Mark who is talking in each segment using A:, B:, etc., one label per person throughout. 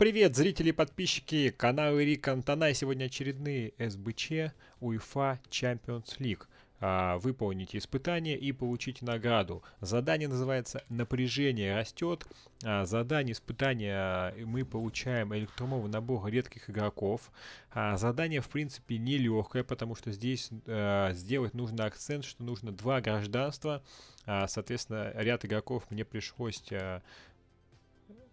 A: Привет, зрители и подписчики канала Рик Антона. сегодня очередные СБЧ УЕФА Champions League. А, выполните испытание и получите награду. Задание называется «Напряжение растет». А, задание испытания мы получаем электромовый набор редких игроков. А, задание, в принципе, нелегкое, потому что здесь э, сделать нужно акцент, что нужно два гражданства. А, соответственно, ряд игроков мне пришлось э,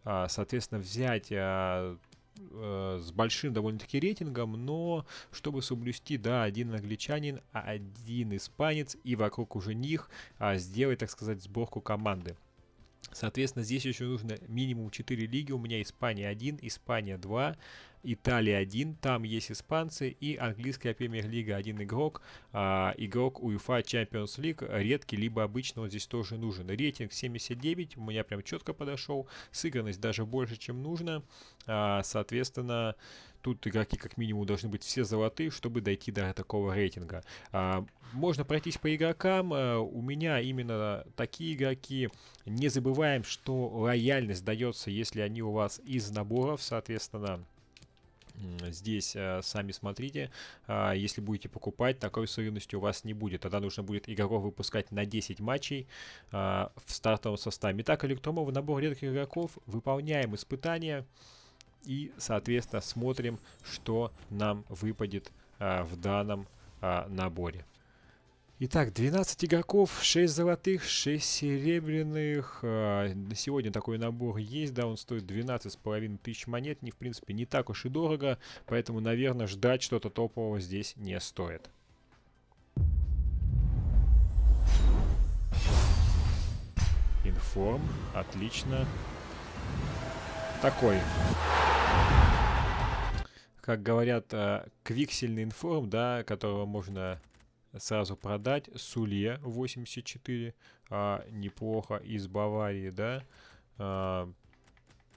A: а, соответственно, взять а, э, с большим довольно-таки рейтингом, но чтобы соблюсти, да, один англичанин, а один испанец и вокруг уже них а, сделать, так сказать, сборку команды. Соответственно, здесь еще нужно минимум 4 лиги. У меня Испания 1, Испания 2, Италия 1, там есть испанцы и английская премьер-лига один игрок, а, игрок UEFA Champions League, редкий либо обычный, он здесь тоже нужен. Рейтинг 79, у меня прям четко подошел, сыгранность даже больше, чем нужно, а, соответственно, тут игроки как минимум должны быть все золотые, чтобы дойти до такого рейтинга. А, можно пройтись по игрокам. А, у меня именно такие игроки. Не забываем, что лояльность дается, если они у вас из наборов, соответственно, Здесь э, сами смотрите, а, если будете покупать, такой солидности у вас не будет. Тогда нужно будет игроков выпускать на 10 матчей а, в стартовом составе. Итак, Электромов, набор редких игроков, выполняем испытания и, соответственно, смотрим, что нам выпадет а, в данном наборе. Итак, 12 игроков, 6 золотых, 6 серебряных. А, на сегодня такой набор есть, да, он стоит 12,5 тысяч монет. Не, в принципе, не так уж и дорого, поэтому, наверное, ждать что-то топового здесь не стоит. Информ, отлично. Такой как говорят, э, квиксельный информ, да, которого можно сразу продать. Сулье 84, а, неплохо, из Баварии, да. А,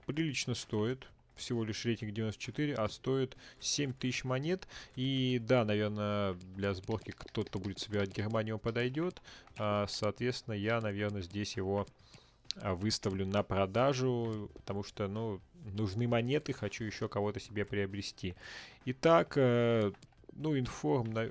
A: прилично стоит, всего лишь рейтинг 94, а стоит 7000 монет. И да, наверное, для сборки кто-то будет собирать Германию, подойдет. А, соответственно, я, наверное, здесь его а, выставлю на продажу, потому что, ну, нужны монеты, хочу еще кого-то себе приобрести. Итак, э, ну, информ, на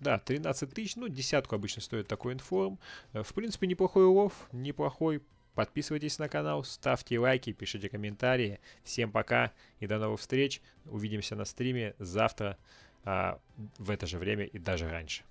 A: да, 13 тысяч, ну, десятку обычно стоит такой информ. Э, в принципе, неплохой улов, неплохой. Подписывайтесь на канал, ставьте лайки, пишите комментарии. Всем пока и до новых встреч. Увидимся на стриме завтра а, в это же время и даже раньше.